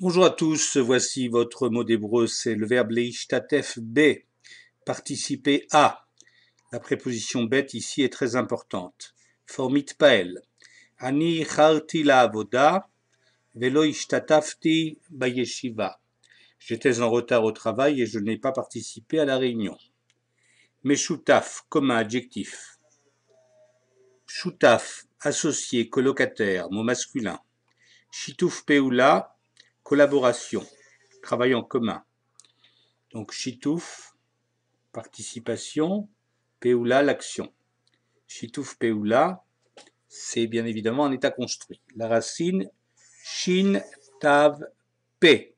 Bonjour à tous, voici votre mot d'hébreu, c'est le verbe leishtatef b participer à. La préposition bet ici est très importante. Formit pael. Ani charti avoda, J'étais en retard au travail et je n'ai pas participé à la réunion. meshutaf » comme adjectif. shutaf » associé, colocataire, mot masculin. Shituf peula, collaboration, travail en commun. Donc Chitouf, participation, Péoula, l'action. Chitouf Péoula, c'est bien évidemment un état construit. La racine Shin Tav P.